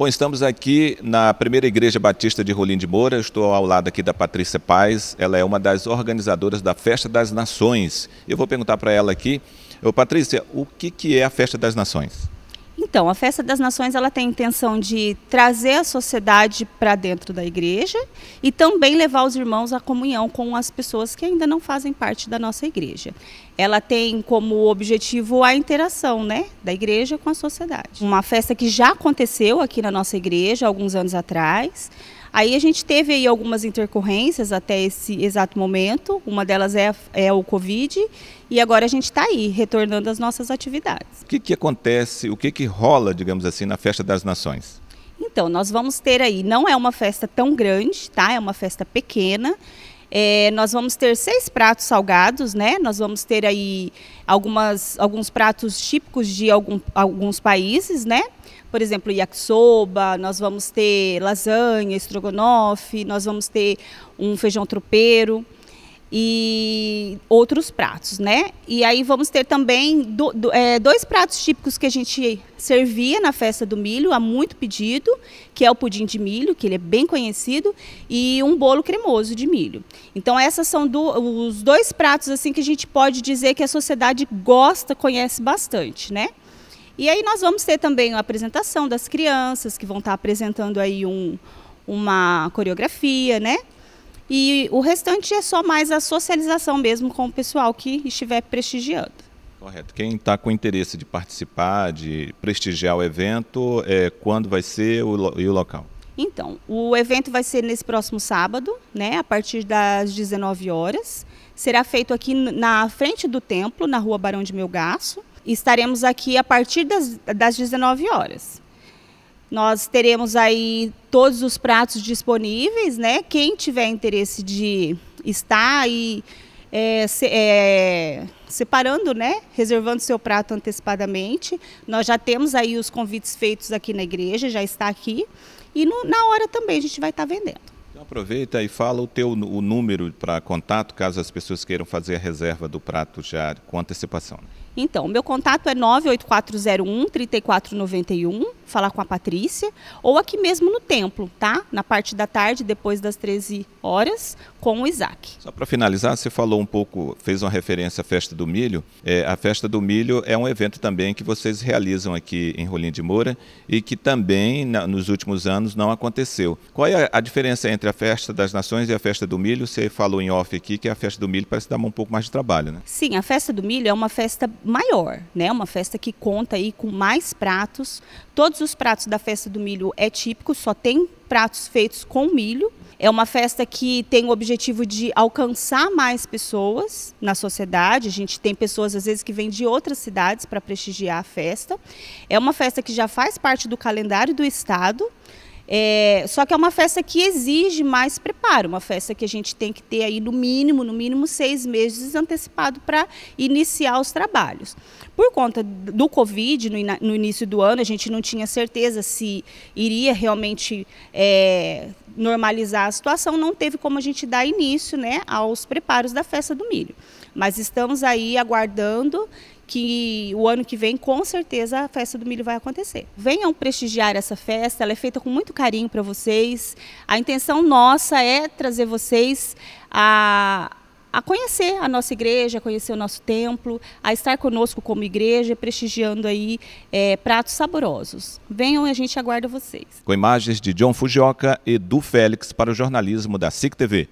Bom, estamos aqui na primeira Igreja Batista de Rolim de Moura. Eu estou ao lado aqui da Patrícia Paz. Ela é uma das organizadoras da Festa das Nações. Eu vou perguntar para ela aqui. Ô, Patrícia, o que, que é a Festa das Nações? Então, a Festa das Nações ela tem a intenção de trazer a sociedade para dentro da igreja e também levar os irmãos à comunhão com as pessoas que ainda não fazem parte da nossa igreja. Ela tem como objetivo a interação né, da igreja com a sociedade. Uma festa que já aconteceu aqui na nossa igreja alguns anos atrás. Aí a gente teve aí algumas intercorrências até esse exato momento, uma delas é, é o Covid, e agora a gente está aí, retornando às nossas atividades. O que, que acontece, o que, que rola, digamos assim, na Festa das Nações? Então, nós vamos ter aí, não é uma festa tão grande, tá? É uma festa pequena. É, nós vamos ter seis pratos salgados, né? Nós vamos ter aí algumas, alguns pratos típicos de algum, alguns países, né? Por exemplo, yakisoba, nós vamos ter lasanha, estrogonofe, nós vamos ter um feijão tropeiro e outros pratos, né? E aí vamos ter também do, do, é, dois pratos típicos que a gente servia na festa do milho, há muito pedido, que é o pudim de milho, que ele é bem conhecido, e um bolo cremoso de milho. Então essas são do, os dois pratos assim que a gente pode dizer que a sociedade gosta, conhece bastante, né? E aí nós vamos ter também a apresentação das crianças que vão estar apresentando aí um, uma coreografia, né? E o restante é só mais a socialização mesmo com o pessoal que estiver prestigiando. Correto. Quem está com interesse de participar, de prestigiar o evento, é, quando vai ser o, e o local? Então, o evento vai ser nesse próximo sábado, né, a partir das 19 horas. Será feito aqui na frente do templo, na rua Barão de Melgaço. Estaremos aqui a partir das, das 19 horas. Nós teremos aí todos os pratos disponíveis, né? Quem tiver interesse de estar e é, se, é, separando, né? Reservando seu prato antecipadamente. Nós já temos aí os convites feitos aqui na igreja, já está aqui. E no, na hora também a gente vai estar vendendo. Então aproveita e fala o teu o número para contato, caso as pessoas queiram fazer a reserva do prato já com antecipação. Então, meu contato é 98401 3491, falar com a Patrícia, ou aqui mesmo no templo, tá? Na parte da tarde, depois das 13 horas, com o Isaac. Só para finalizar, você falou um pouco, fez uma referência à festa do milho. É, a festa do milho é um evento também que vocês realizam aqui em Rolim de Moura e que também na, nos últimos anos não aconteceu. Qual é a, a diferença entre a festa das nações e a festa do milho? Você falou em off aqui que a festa do milho parece dar um pouco mais de trabalho, né? Sim, a festa do milho é uma festa maior, né? Uma festa que conta aí com mais pratos. Todos os pratos da festa do milho é típico, só tem pratos feitos com milho. É uma festa que tem o objetivo de alcançar mais pessoas na sociedade. A gente tem pessoas, às vezes, que vêm de outras cidades para prestigiar a festa. É uma festa que já faz parte do calendário do Estado, é, só que é uma festa que exige mais preparo, uma festa que a gente tem que ter aí no mínimo, no mínimo seis meses antecipado para iniciar os trabalhos. Por conta do Covid, no, no, início do ano, a gente não tinha certeza se iria realmente é, normalizar a situação, não teve como a gente dar início né, aos preparos da festa do milho. Mas estamos aí aguardando que o ano que vem, com certeza, a festa do milho vai acontecer. Venham prestigiar essa festa, ela é feita com muito carinho para vocês. A intenção nossa é trazer vocês a, a conhecer a nossa igreja, a conhecer o nosso templo, a estar conosco como igreja, prestigiando aí é, pratos saborosos. Venham e a gente aguarda vocês. Com imagens de John Fujioka e do Félix para o jornalismo da SIC TV.